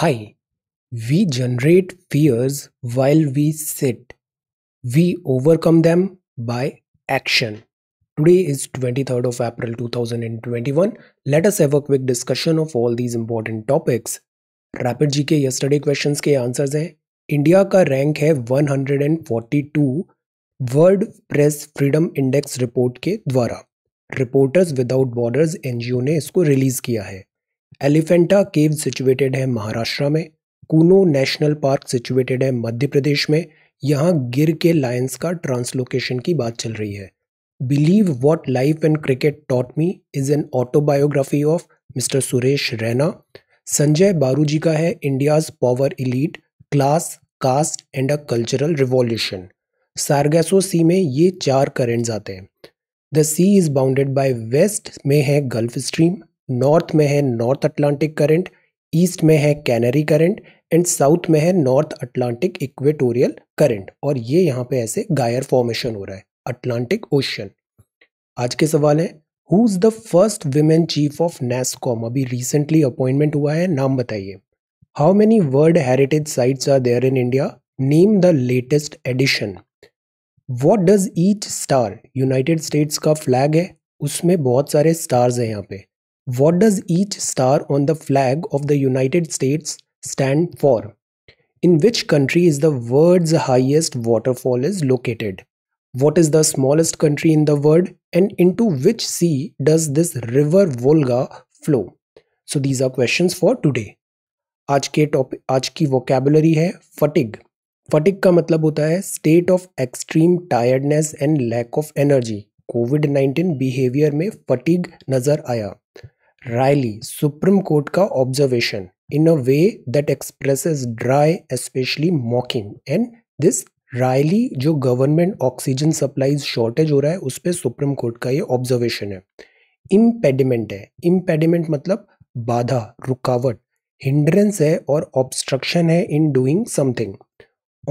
Hi, we generate fears while we sit. We overcome them by action. Today is 23rd of April 2021. Let us have a quick discussion of all these important topics. Rapid G K yesterday questions के answers हैं India का rank है 142 world press freedom index report के द्वारा reporters without borders NGO ने इसको release किया है एलिफेंटा केव सिचुएटेड है महाराष्ट्र में कूनो नेशनल पार्क सिचुएटेड है मध्य प्रदेश में यहाँ गिर के लायंस का ट्रांसलोकेशन की बात चल रही है believe what life and cricket taught me is an autobiography of mister Suresh Raina Sanjay Baru ji का है India's power elite class caste and a cultural revolution Sargasso sea में ये चार करेंट्स आते हैं the sea is bounded by west में है गल्फ स्ट्रीम नॉर्थ में है नॉर्थ अटलांटिक करंट ईस्ट में है कैनरी करंट एंड साउथ में है नॉर्थ अटलांटिक इक्वेटोरियल करंट और ये यहाँ पे ऐसे गायर फॉर्मेशन हो रहा है अटलांटिक ओशन आज के सवाल है who is the first women chief of NASSCOM अभी रिसेंटली अपॉइंटमेंट हुआ है नाम बताइए how many world heritage sites are there in India name the latest addition what does each star United States का फ्लैग है उसमें बहुत सारे स्टार्स हैं यहाँ पे What does each star on the flag of the United States stand for? In which country is the world's highest waterfall is located? What is the smallest country in the world? And into which sea does this river Volga flow? So these are questions for today. आज के topic आज की vocabulary है fatigue fatigue का मतलब होता है state of extreme tiredness and lack of energy COVID nineteen behaviour में फटिग नज़र आया रायली सुप्रीम कोर्ट का observation in a way that express dry especially mocking and this wryly जो गवर्नमेंट ऑक्सीजन सप्लाई शॉर्टेज हो रहा है उस पर सुप्रीम कोर्ट का ये ऑब्जर्वेशन है इम्पेडिमेंट है इम्पेडिमेंट मतलब बाधा रुकावट हिंड्रेंस है और ऑब्स्ट्रक्शन है in doing something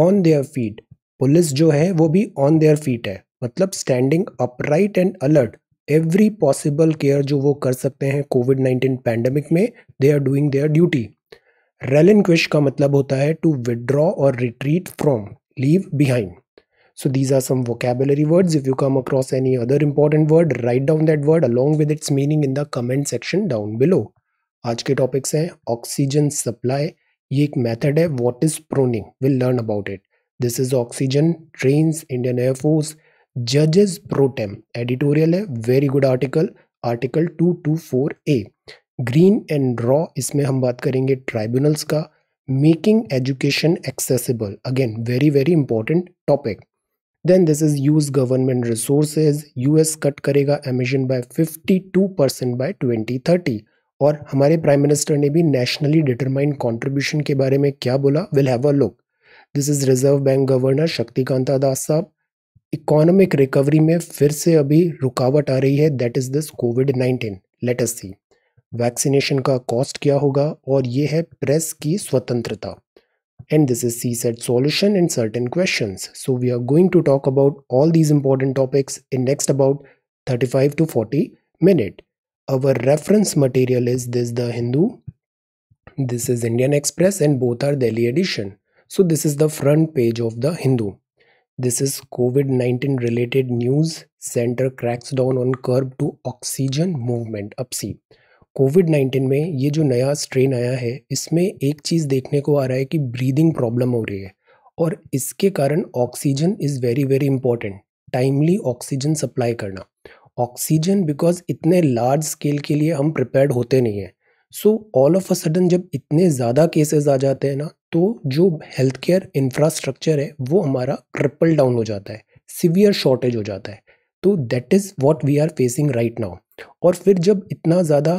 on their feet police जो है वो भी ऑन देयर फीट है मतलब standing upright and alert every possible care जो वो कर सकते हैं कोविड नाइन्टीन पैंडमिक में they are doing their duty relinquish का मतलब होता है टू विदड्रॉ और retreat from leave behind so these are some vocabulary words if you come across any other important word write down that word along with its meaning in the comment section down below आज के topics हैं oxygen supply ये एक method है what is proning will learn about it this is oxygen trains Indian air force जजेस pro tem editorial है very good article article two two four A green and raw इसमें हम बात करेंगे ट्राइब्यूनल्स का making education accessible again very very important topic then this is use government resources US cut करेगा emission by 52 percent by 2030 और हमारे prime minister ने भी नेशनली डिटरमाइन कंट्रीब्यूशन के बारे में क्या बोला will have a look this is Reserve Bank governor Shaktikanta Das साहब इकोनॉमिक रिकवरी में फिर से अभी रुकावट आ रही है that is this COVID nineteen let's see vaccination का कॉस्ट क्या होगा और ये है प्रेस की स्वतंत्रता and this is C set solution in certain question so we are going to talk about all these important topics in next about thirty five to forty minute our reference material is this the Hindu this is Indian Express and both are Delhi edition so this is the front page of the Hindu This is COVID 19 related news. Center cracks down on curb to oxygen movement. अब सी Covid 19 में ये जो नया strain आया है इसमें एक चीज़ देखने को आ रहा है कि ब्रीदिंग प्रॉब्लम हो रही है और इसके कारण oxygen is very very important timely oxygen supply करना ऑक्सीजन बिकॉज इतने लार्ज स्केल के लिए हम प्रिपेयर्ड होते नहीं हैं so all of a sudden जब इतने ज़्यादा केसेस आ जाते हैं ना तो जो हेल्थ केयर इंफ्रास्ट्रक्चर है वो हमारा ट्रिपल डाउन हो जाता है सिवियर शॉर्टेज हो जाता है तो that is what we are facing right now और फिर जब इतना ज़्यादा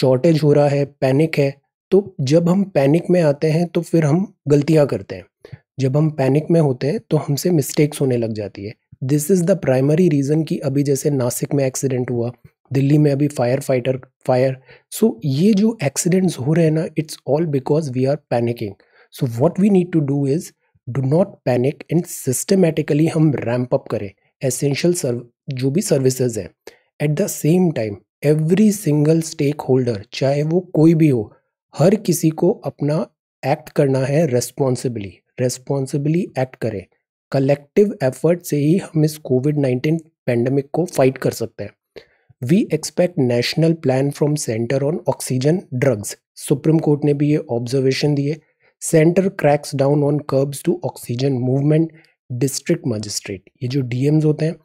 शॉर्टेज हो रहा है पैनिक है तो जब हम पैनिक में आते हैं तो फिर हम गलतियाँ करते हैं जब हम पैनिक में होते हैं तो हमसे मिस्टेक्स होने लग जाती है this is the primary reason कि अभी जैसे नासिक में एक्सीडेंट हुआ दिल्ली में अभी फायर फाइटर फायर सो ये जो एक्सीडेंट्स हो रहे हैं ना it's all because we are panicking so what we need to do is do not panic and systematically हम रैम्प अप करें एसेंशियल सर्व जो भी सर्विसेज हैं at the same time every single stakeholder चाहे वो कोई भी हो हर किसी को अपना एक्ट करना है रेस्पॉन्सिबली रेस्पॉन्सिबली एक्ट करें कलेक्टिव एफर्ट से ही हम इस कोविड नाइन्टीन पेंडेमिक को फाइट कर सकते हैं we expect national plan from centre on oxygen drugs Supreme Court ने भी ये ऑब्जर्वेशन दिए centre cracks down on curbs to oxygen movement district magistrate ये जो डीएम्स होते हैं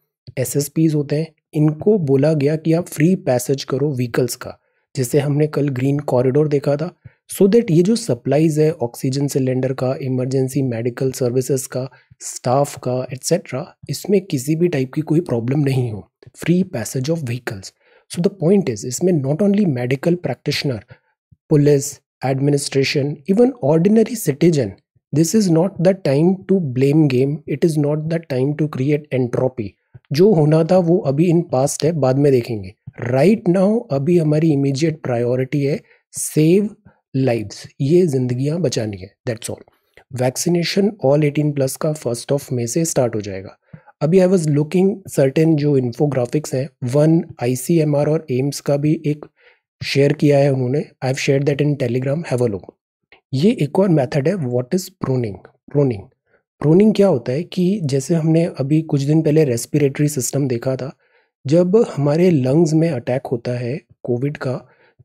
एस होते हैं इनको बोला गया कि आप फ्री पैसेज करो व्हीकल्स का जैसे हमने कल ग्रीन कॉरिडोर देखा था सो so देट ये जो सप्लाईज है ऑक्सीजन सिलेंडर का इमरजेंसी मेडिकल सर्विसेज का स्टाफ का एट्सेट्रा इसमें किसी भी टाइप की कोई प्रॉब्लम नहीं हो free passage of vehicles so the point is इसमें not only medical practitioner police administration even ordinary citizen this is not the time to blame game it is not the time to create entropy जो होना था वो अभी in past है बाद में देखेंगे राइट right नाउ अभी हमारी इमीजिएट प्रायोरिटी है सेव लाइव्स ये जिंदगियां बचानी है that's all vaccination all eighteen plus का फर्स्ट ऑफ मे से स्टार्ट हो जाएगा अभी आई वॉज लुकिंग सर्टेन जो इन्फोग्राफिक्स हैं वन आई और एम्स का भी एक शेयर किया है उन्होंने I have shared that in Telegram have a look ये एक और मेथड है what is proning proning proning क्या होता है कि जैसे हमने अभी कुछ दिन पहले रेस्पिरेटरी सिस्टम देखा था जब हमारे लंग्स में अटैक होता है कोविड का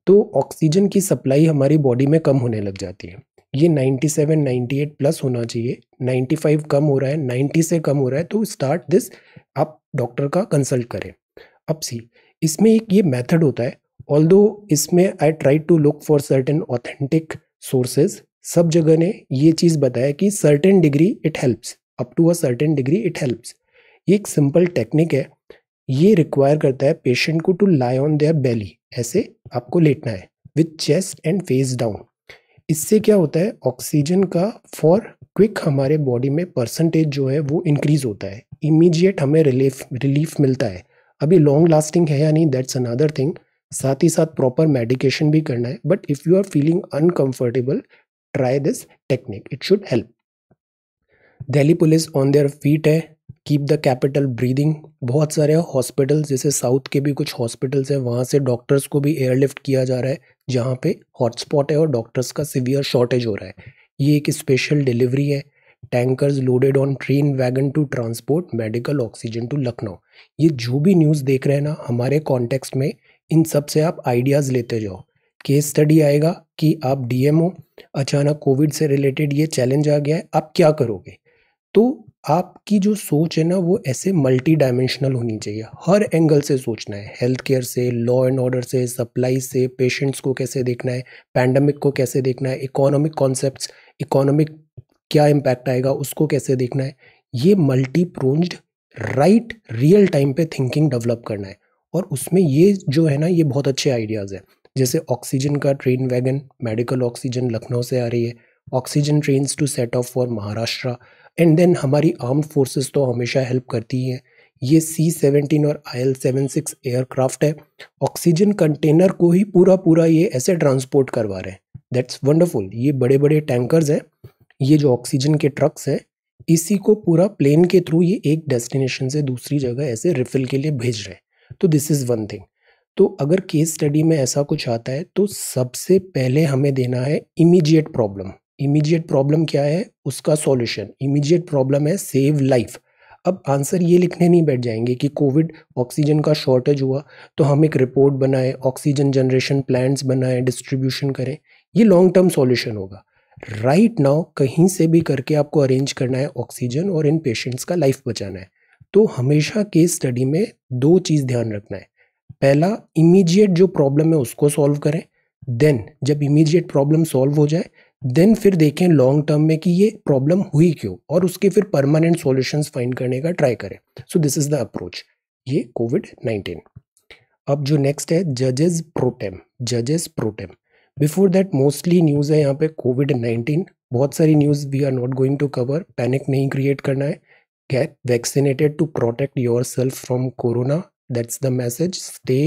तो ऑक्सीजन की सप्लाई हमारी बॉडी में कम होने लग जाती है ये 97, 98 प्लस होना चाहिए 95 कम हो रहा है 90 से कम हो रहा है तो स्टार्ट दिस आप डॉक्टर का कंसल्ट करें अब सी इसमें एक ये मेथड होता है ऑल इसमें I try to look for certain authentic sources सब जगह ने ये चीज़ बताया कि certain degree it helps up to a certain degree it helps ये एक सिंपल टेक्निक है ये रिक्वायर करता है पेशेंट को to lie on their belly ऐसे आपको लेटना है with chest and face down इससे क्या होता है ऑक्सीजन का फॉर क्विक हमारे बॉडी में परसेंटेज जो है वो इंक्रीज होता है इमीडिएट हमें रिलीफ रिलीफ मिलता है अभी लॉन्ग लास्टिंग है या नहीं दैट्स अनदर थिंग साथ ही साथ प्रॉपर मेडिकेशन भी करना है but if you are feeling uncomfortable try this technique it should help Delhi police on their feet है कीप द कैपिटल ब्रीदिंग बहुत सारे हॉस्पिटल्स जैसे साउथ के भी कुछ हॉस्पिटल्स हैं वहाँ से डॉक्टर्स को भी एयरलिफ्ट किया जा रहा है जहाँ पे हॉटस्पॉट है और डॉक्टर्स का सिवियर शॉर्टेज हो रहा है ये एक स्पेशल डिलीवरी है tankers loaded on train wagon to transport medical oxygen to Lucknow ये जो भी न्यूज़ देख रहे हैं ना हमारे कॉन्टेक्स्ट में इन सब से आप आइडियाज़ लेते जाओ केस स्टडी आएगा कि आप डीएमओ अचानक कोविड से रिलेटेड ये चैलेंज आ गया है आप क्या करोगे तो आपकी जो सोच है ना वो ऐसे मल्टी डायमेंशनल होनी चाहिए हर एंगल से सोचना है हेल्थ केयर से लॉ एंड ऑर्डर से सप्लाई से पेशेंट्स को कैसे देखना है पैंडमिक को कैसे देखना है इकोनॉमिक कॉन्सेप्ट इकोनॉमिक क्या इम्पैक्ट आएगा उसको कैसे देखना है ये multi pronged right real time पे थिंकिंग डेवलप करना है और उसमें ये जो है ना ये बहुत अच्छे आइडियाज़ हैं जैसे ऑक्सीजन का train wagon medical oxygen Lucknow से आ रही है oxygen trains to set off for Maharashtra and then हमारी आर्म्ड फोर्सेस तो हमेशा हेल्प करती हैं ये सी सेवेंटीन और I L seven six aircraft है ऑक्सीजन कंटेनर को ही पूरा पूरा ये ऐसे ट्रांसपोर्ट करवा रहे हैं दैट्स वंडरफुल ये बड़े बड़े टैंकर्स हैं ये जो ऑक्सीजन के ट्रक्स हैं इसी को पूरा प्लेन के थ्रू ये एक डेस्टिनेशन से दूसरी जगह ऐसे रिफिल के लिए भेज रहे हैं तो दिस इज़ वन थिंग तो अगर केस स्टडी में ऐसा कुछ आता है तो सबसे पहले हमें देना है इमीडिएट प्रॉब्लम इमीडिएट प्रॉब्लम क्या है उसका सॉल्यूशन इमीडिएट प्रॉब्लम है सेव लाइफ अब आंसर ये लिखने नहीं बैठ जाएंगे कि कोविड ऑक्सीजन का शॉर्टेज हुआ तो हम एक रिपोर्ट बनाएं ऑक्सीजन जनरेशन प्लान्ट्स बनाएं डिस्ट्रीब्यूशन करें ये लॉन्ग टर्म सॉल्यूशन होगा राइट right नाउ कहीं से भी करके आपको अरेंज करना है ऑक्सीजन और इन पेशेंट्स का लाइफ बचाना है तो हमेशा केस स्टडी में दो चीज़ ध्यान रखना है पहला इमीजिएट जो प्रॉब्लम है उसको सॉल्व करें देन जब इमीजिएट प्रॉब्लम सॉल्व हो जाए देन फिर देखें लॉन्ग टर्म में कि ये प्रॉब्लम हुई क्यों और उसके फिर परमानेंट सॉल्यूशंस फाइंड करने का ट्राई करें सो दिस इज़ द अप्रोच ये कोविड नाइन्टीन अब जो नेक्स्ट है जजेस प्रोटेम जजेस pro tem before that mostly news है यहाँ पे कोविड नाइन्टीन बहुत सारी news we are not going to cover panic नहीं क्रिएट करना है gate vaccinated to protect your self from corona that's the message stay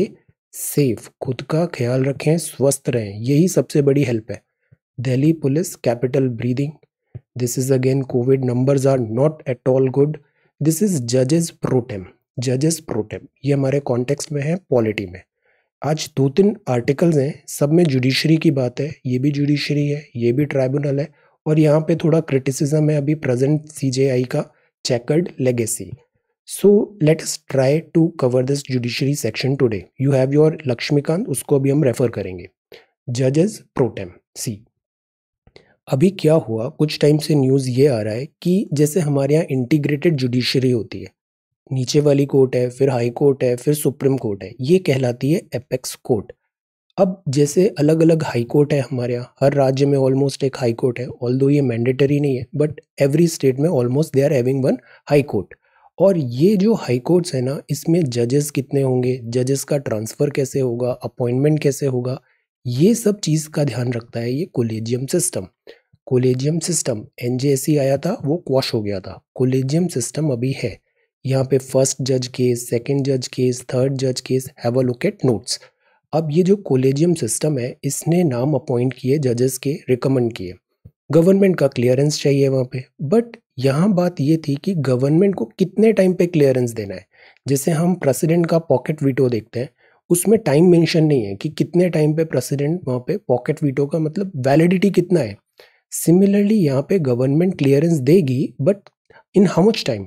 safe खुद का ख्याल रखें स्वस्थ रहें यही सबसे बड़ी हेल्प है Delhi police capital breathing. This is again COVID numbers are not at all good. This is judges pro tem. Judges pro tem. ये हमारे कॉन्टेक्स्ट में है पॉलिटी में आज दो तीन आर्टिकल्स हैं सब में जुडिशरी की बात है ये भी जुडिशरी है ये भी ट्राइब्यूनल है और यहाँ पे थोड़ा क्रिटिसिज्म है अभी प्रेजेंट सीजेआई का chequered legacy so let us try to cover this judiciary section today you have your Laxmikanth उसको अभी हम रेफर करेंगे जजेस प्रोटेम सी अभी क्या हुआ कुछ टाइम से न्यूज़ ये आ रहा है कि जैसे हमारे यहाँ इंटीग्रेटेड जुडिशरी होती है नीचे वाली कोर्ट है फिर हाई कोर्ट है फिर सुप्रीम कोर्ट है ये कहलाती है एपेक्स कोर्ट अब जैसे अलग अलग हाई कोर्ट है हमारे यहाँ हर राज्य में ऑलमोस्ट एक हाई कोर्ट है ऑल दो ये मैंडेटरी नहीं है बट एवरी स्टेट में almost they are having one high court और ये जो हाई कोर्ट्स है ना इसमें जजेस कितने होंगे जजेस का ट्रांसफ़र कैसे होगा अपॉइंटमेंट कैसे होगा ये सब चीज़ का ध्यान रखता है ये कोलेजियम सिस्टम कोलेजियम सिस्टम एन आया था वो क्वाश हो गया था कोलेजियम सिस्टम अभी है यहाँ पे फर्स्ट जज केस सेकंड जज केस थर्ड जज case have a look at notes अब ये जो कोलेजियम सिस्टम है इसने नाम अपॉइंट किए जजेस के रिकमेंड किए गवर्नमेंट का क्लियरेंस चाहिए वहाँ पे बट यहाँ बात ये थी कि गवर्नमेंट को कितने टाइम पे क्लियरेंस देना है जैसे हम प्रेसिडेंट का पॉकेट वीटो देखते हैं उसमें टाइम मेंशन नहीं है कि कितने टाइम पे प्रेसिडेंट वहाँ पे पॉकेट वीटो का मतलब वैलिडिटी कितना है सिमिलरली यहाँ पे गवर्नमेंट क्लियरेंस देगी but in how much time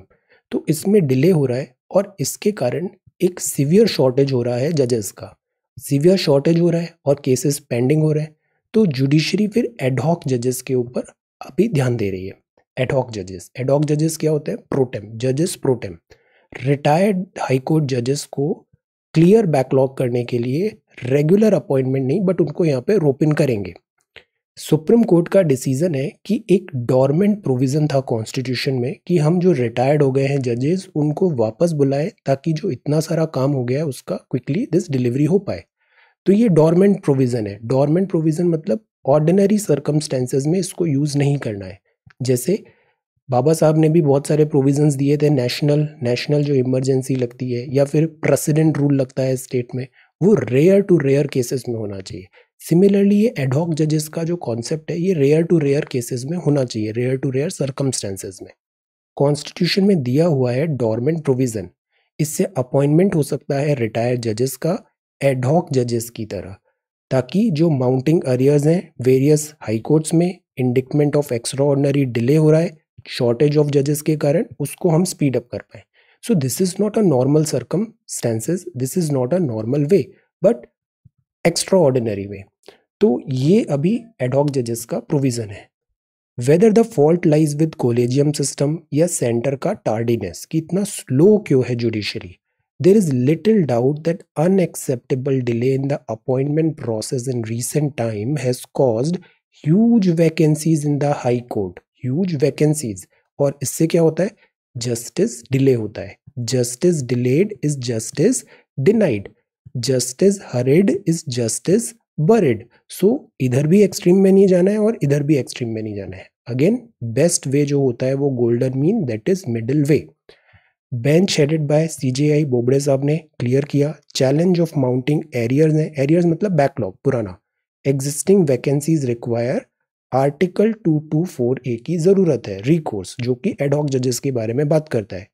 तो इसमें डिले हो रहा है और इसके कारण एक सीवियर शॉर्टेज हो रहा है जजेस का सीवियर शॉर्टेज हो रहा है और केसेस पेंडिंग हो रहे हैं तो जुडिशरी फिर एडहॉक जजेस के ऊपर अभी ध्यान दे रही है एडहॉक जजेस एडहॉक जजेस क्या होते हैं प्रोटेम जजेस प्रोटेम रिटायर्ड हाईकोर्ट जजेस को क्लियर बैकलॉग करने के लिए रेगुलर अपॉइंटमेंट नहीं बट उनको यहाँ पे रोपिन करेंगे सुप्रीम कोर्ट का डिसीजन है कि एक डॉर्मेंट प्रोविज़न था कॉन्स्टिट्यूशन में कि हम जो रिटायर्ड हो गए हैं जजेस उनको वापस बुलाएं ताकि जो इतना सारा काम हो गया है उसका क्विकली दिस डिलीवरी हो पाए तो ये डॉर्मेंट प्रोविज़न है डॉर्मेंट प्रोविज़न मतलब ऑर्डिनरी सर्कमस्टेंसेज में इसको यूज़ नहीं करना है जैसे बाबा साहब ने भी बहुत सारे प्रोविजंस दिए थे नेशनल नेशनल जो इमरजेंसी लगती है या फिर प्रेसिडेंट रूल लगता है स्टेट में वो रेयर टू रेयर केसेस में होना चाहिए सिमिलरली ये एडहॉक जजेस का जो कॉन्सेप्ट है ये रेयर टू रेयर केसेस में होना चाहिए रेयर टू रेयर सर्कमस्टेंसेज में कॉन्स्टिट्यूशन में दिया हुआ है डॉर्मेंट प्रोविज़न इससे अपॉइंटमेंट हो सकता है रिटायर्ड जजेस का एडहॉक जजेस की तरह ताकि जो माउंटिंग अरियर्स हैं वेरियस हाई कोर्ट्स में इंडिकमेंट ऑफ एक्स्ट्रा डिले हो रहा है शॉर्टेज ऑफ जजेस के कारण उसको हम स्पीड अप कर पाए so this is not a normal circumstances this is not a normal way but extraordinary way तो ये अभी एडॉक जजेस का प्रोविज़न है whether the fault lies with collegium system या सेंटर का टार्डीनेस कि इतना स्लो क्यों है judiciary there is little doubt that unacceptable delay in the appointment process in recent time has caused huge vacancies in the high court huge vacancies और इससे क्या होता है जस्टिस डिले होता है justice delayed is justice denied justice hurried is justice buried so इधर भी extreme में नहीं जाना है और इधर भी एक्सट्रीम में नहीं जाना है अगेन बेस्ट वे जो होता है वो golden mean that is middle way bench headed by CJI Bobde साहब ने क्लियर किया चैलेंज ऑफ माउंटिंग एरियर्स है एरियर्स मतलब बैकलॉग पुराना existing vacancies require article 224 A की ज़रूरत है रिकोर्स जो कि एडॉक जजेस के बारे में बात करता है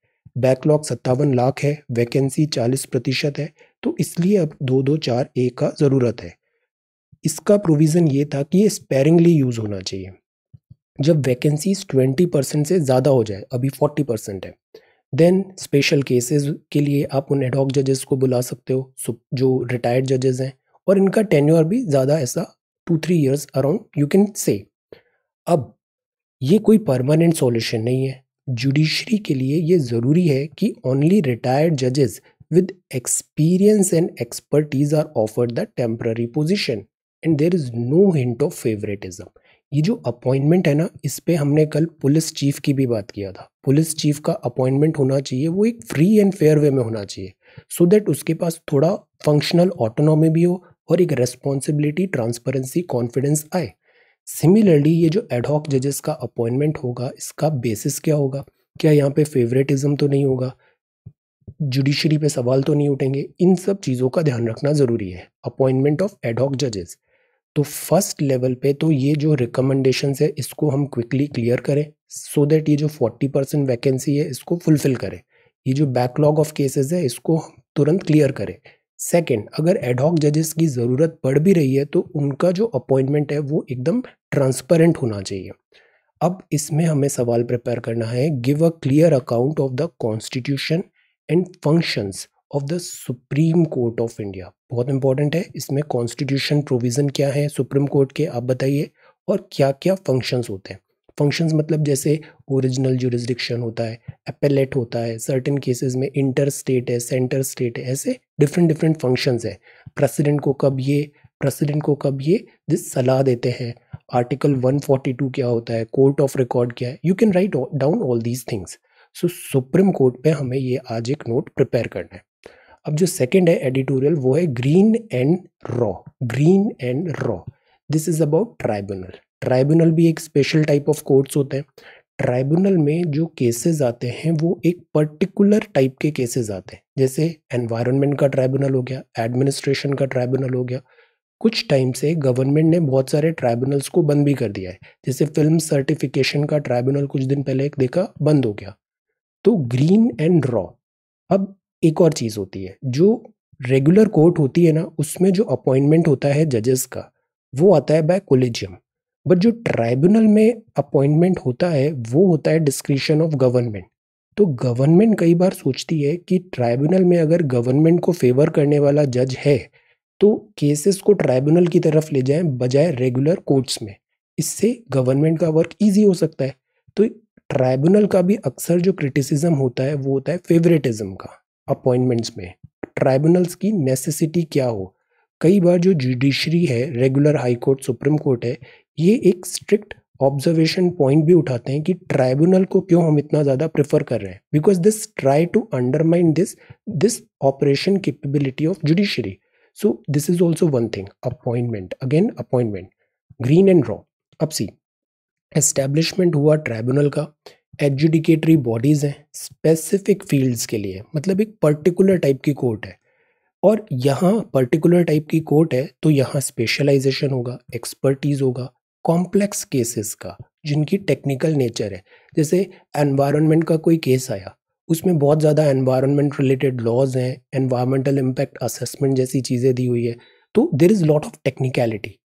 बैकलॉग सत्तावन लाख है वैकेंसी चालीस प्रतिशत है तो इसलिए अब दो दो चार ए का ज़रूरत है इसका प्रोविज़न ये था कि ये स्पेरिंगली यूज़ होना चाहिए जब वैकेंसीज ट्वेंटी परसेंट से ज़्यादा हो जाए अभी फोर्टी परसेंट है देन स्पेशल केसेस के लिए आप उन एडॉक जजेस को बुला सकते हो जो रिटायर्ड जजेस हैं और इनका टेन्यूअर भी ज़्यादा ऐसा two three years around you can say अब ये कोई परमानेंट सॉल्यूशन नहीं है जुडिशरी के लिए ये ज़रूरी है कि ओनली रिटायर्ड जजेस with experience and expertise are offered the temporary position and there is no hint of favouritism ये जो अपॉइंटमेंट है ना इस पर हमने कल पुलिस चीफ की भी बात किया था पुलिस चीफ का अपॉइंटमेंट होना चाहिए वो एक फ्री एंड फेयर वे में होना चाहिए सो so दैट उसके पास थोड़ा फंक्शनल ऑटोनॉमी भी हो और एक रेस्पॉन्सिबिलिटी ट्रांसपेरेंसी कॉन्फिडेंस आए सिमिलरली ये जो एडहॉक जजेस का अपॉइंटमेंट होगा इसका बेसिस क्या होगा क्या यहाँ पे फेवरेटिज्म तो नहीं होगा जुडिशरी पे सवाल तो नहीं उठेंगे इन सब चीज़ों का ध्यान रखना ज़रूरी है अपॉइंटमेंट ऑफ एडहॉक जजेस तो फर्स्ट लेवल पे तो ये जो रिकमेंडेशन है इसको हम क्विकली क्लियर करें सो so दैट ये जो फोर्टी परसेंट वैकेंसी है इसको फुलफिल करें ये जो बैकलॉग ऑफ केसेस है इसको तुरंत क्लियर करें सेकेंड अगर एडहॉक जजेस की ज़रूरत पड़ भी रही है तो उनका जो अपॉइंटमेंट है वो एकदम ट्रांसपेरेंट होना चाहिए अब इसमें हमें सवाल प्रिपेयर करना है give a clear account of the constitution and functions of the supreme court of India बहुत इंपॉर्टेंट है इसमें कॉन्स्टिट्यूशन प्रोविज़न क्या है सुप्रीम कोर्ट के आप बताइए और क्या क्या फंक्शंस होते हैं फंक्शंस मतलब जैसे ओरिजिनल जुरिस्डिक्शन होता है अपेलेट होता है सर्टेन केसेस में इंटर स्टेट है सेंटर स्टेट है ऐसे डिफरेंट डिफरेंट फंक्शंस है प्रेसिडेंट को कब ये प्रेसिडेंट को कब ये दिस सलाह देते हैं आर्टिकल 142 क्या होता है कोर्ट ऑफ रिकॉर्ड क्या है you can write down all these things so supreme court पे हमें ये आज एक नोट प्रिपेयर करना है अब जो सेकेंड है एडिटोरियल वो है green and raw green and raw this is about tribunal tribunal भी एक स्पेशल टाइप ऑफ कोर्ट्स होते हैं ट्राइब्यूनल में जो केसेस आते हैं वो एक पर्टिकुलर टाइप के केसेस आते हैं जैसे एनवायरनमेंट का ट्राइब्यूनल हो गया एडमिनिस्ट्रेशन का ट्राइब्यूनल हो गया कुछ टाइम से गवर्नमेंट ने बहुत सारे ट्राइब्यूनल्स को बंद भी कर दिया है जैसे फिल्म सर्टिफिकेशन का ट्राइब्यूनल कुछ दिन पहले एक देखा बंद हो गया तो ग्रीन एंड रॉ अब एक और चीज़ होती है जो रेगुलर कोर्ट होती है ना उसमें जो अपॉइंटमेंट होता है जजेस का वो आता है बाय कोलिजियम बट जो ट्राइब्यूनल में अपॉइंटमेंट होता है वो होता है डिस्क्रिशन ऑफ गवर्नमेंट तो गवर्नमेंट कई बार सोचती है कि ट्राइब्यूनल में अगर गवर्नमेंट को फेवर करने वाला जज है तो केसेस को ट्राइब्यूनल की तरफ ले जाएं बजाय रेगुलर कोर्ट्स में इससे गवर्नमेंट का वर्क इजी हो सकता है तो ट्राइब्यूनल का भी अक्सर जो क्रिटिसिज्म होता है वो होता है फेवरेटिज्म का अपॉइंटमेंट्स में ट्राइब्यूनल्स की नेसेसिटी क्या हो कई बार जो जुडिशरी है regular high court supreme court है ये एक स्ट्रिक्ट ऑब्जर्वेशन पॉइंट भी उठाते हैं कि ट्राइब्यूनल को क्यों हम इतना ज़्यादा प्रेफर कर रहे हैं because this try to undermine this this operation capability of judiciary so this is also one thing appointment again appointment green and raw अब सी एस्टेब्लिशमेंट हुआ ट्राइब्यूनल का एडजुडिकेटरी बॉडीज़ हैं स्पेसिफिक फील्ड्स के लिए मतलब एक पर्टिकुलर टाइप की court है और यहाँ पर्टिकुलर टाइप की कोर्ट है तो यहाँ स्पेशलाइजेशन होगा एक्सपर्टीज़ होगा कॉम्प्लेक्स केसेस का जिनकी टेक्निकल नेचर है जैसे एनवायरनमेंट का कोई केस आया उसमें बहुत ज़्यादा एनवायरनमेंट रिलेटेड लॉज हैं एनवायरमेंटल इम्पैक्ट असेसमेंट जैसी चीज़ें दी हुई है तो there is lot of technicality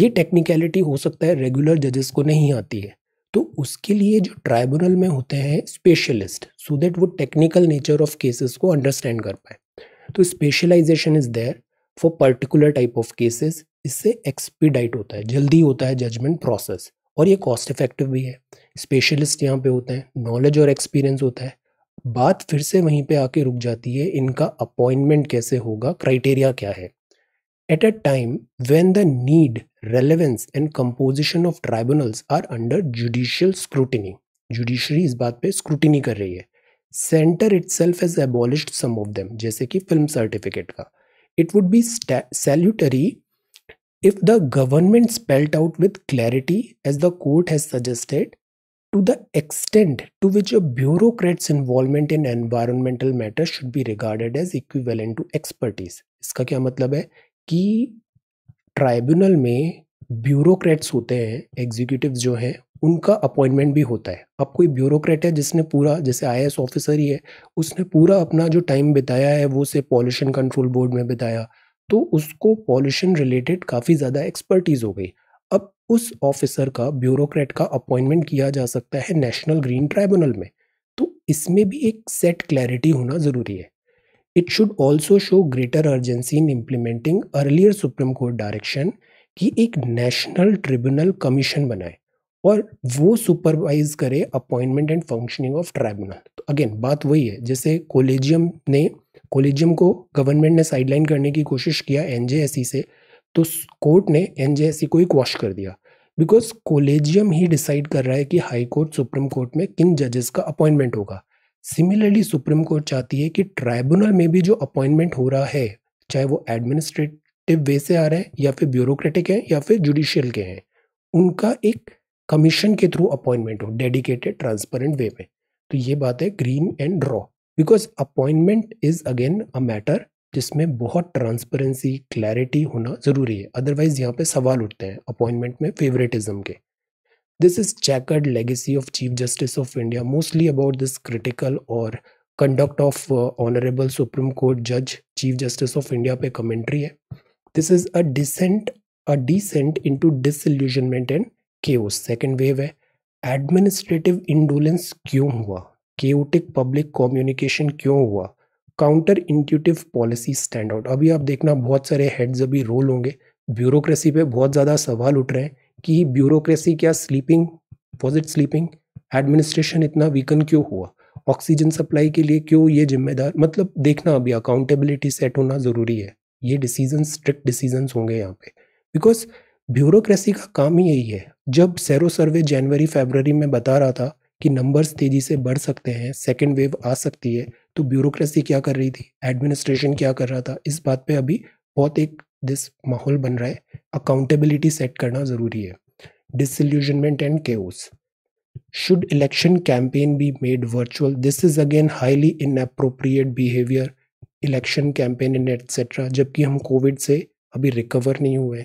ये टेक्निकलिटी हो सकता है रेगुलर जजेस को नहीं आती है तो उसके लिए जो ट्राइब्यूनल में होते हैं स्पेशलिस्ट सो देट वो टेक्निकल नेचर ऑफ केसेस को अंडरस्टैंड कर पाए तो specialization is there for particular type of cases इससे एक्सपीडाइट होता है जल्दी होता है जजमेंट प्रोसेस और ये कॉस्ट इफेक्टिव भी है स्पेशलिस्ट यहाँ पे होते हैं नॉलेज और एक्सपीरियंस होता है बात फिर से वहीं पे आके रुक जाती है इनका अपॉइंटमेंट कैसे होगा क्राइटेरिया क्या है at a time when the need relevance and composition of tribunals are under judicial scrutiny judiciary इस बात पे स्क्रूटिनी कर रही है centre itself has abolished some of them जैसे कि फिल्म सर्टिफिकेट का it would be salutary if the government spelled out with clarity, as the court has suggested, to the extent to which a bureaucrat's involvement in environmental matters should be regarded as equivalent to expertise. iska kya matlab hai ki tribunal में bureaucrats होते हैं executive जो हैं उनका appointment भी होता है अब कोई ब्यूरोक्रेट है जिसने पूरा जैसे आई ऑफिसर ही है उसने पूरा अपना जो टाइम बिताया है वो से पॉल्यूशन कंट्रोल बोर्ड में बिताया तो उसको पॉल्यूशन रिलेटेड काफ़ी ज़्यादा एक्सपर्टीज़ हो गई अब उस ऑफिसर का ब्यूरोक्रेट का अपॉइंटमेंट किया जा सकता है नेशनल ग्रीन ट्राइब्यूनल में तो इसमें भी एक सेट क्लैरिटी होना ज़रूरी है it should also show greater urgency in implementing earlier supreme court direction कि एक नेशनल ट्रिब्यूनल कमीशन बनाए और वो सुपरवाइज करे appointment and functioning of tribunal तो अगेन बात वही है जैसे कोलेजियम ने कोलिजियम को गवर्नमेंट ने साइडलाइन करने की कोशिश किया एन e से तो कोर्ट ने एन e को ही क्वाश कर दिया बिकॉज कोलेजियम ही डिसाइड कर रहा है कि हाई कोर्ट सुप्रीम कोर्ट में किन जजेस का अपॉइंटमेंट होगा सिमिलरली सुप्रीम कोर्ट चाहती है कि ट्राइब्यूनल में भी जो अपॉइंटमेंट हो रहा है चाहे वो एडमिनिस्ट्रेटिव वे से आ रहे हैं या फिर ब्यूरोक्रेटिक हैं या फिर जुडिशियल के हैं उनका एक कमीशन के थ्रू अपॉइंटमेंट हो डेडिकेटेड ट्रांसपेरेंट वे में तो ये बात है green and raw because appointment is again a matter जिसमें बहुत ट्रांसपेरेंसी क्लैरिटी होना ज़रूरी है अदरवाइज़ यहाँ पे सवाल उठते हैं अपॉइंटमेंट में फेवरेटिज्म के this is chequered legacy of chief justice of India mostly about this critical और conduct of honourable supreme court जज चीफ जस्टिस ऑफ इंडिया पे कमेंट्री है this is a descent a descent to disillusionment and chaos second wave है administrative indolence क्यों हुआ chaotic public communication क्यों हुआ counterintuitive policy stand out अभी आप देखना बहुत सारे हेड्स अभी रोल होंगे ब्यूरोक्रेसी पे बहुत ज़्यादा सवाल उठ रहे हैं कि ब्यूरोक्रेसी क्या sleeping was it sleeping administration इतना वीकन क्यों हुआ ऑक्सीजन सप्लाई के लिए क्यों ये जिम्मेदार मतलब देखना अभी अकाउंटेबिलिटी सेट होना ज़रूरी है ये डिसीजन स्ट्रिक्ट डिसीजन होंगे यहाँ पे बिकॉज ब्यूरोक्रेसी का काम ही यही है जब सैरो सर्वे जनवरी फेबररी में बता रहा था कि नंबर्स तेज़ी से बढ़ सकते हैं सेकेंड वेव आ सकती है तो ब्यूरोक्रेसी क्या कर रही थी एडमिनिस्ट्रेशन क्या कर रहा था इस बात पे अभी बहुत एक दिस माहौल बन रहा है अकाउंटेबिलिटी सेट करना ज़रूरी है disillusionment and chaos. Should election campaign be made virtual? This is again highly inappropriate behaviour election campaign in etc. जबकि हम कोविड से अभी रिकवर नहीं हुए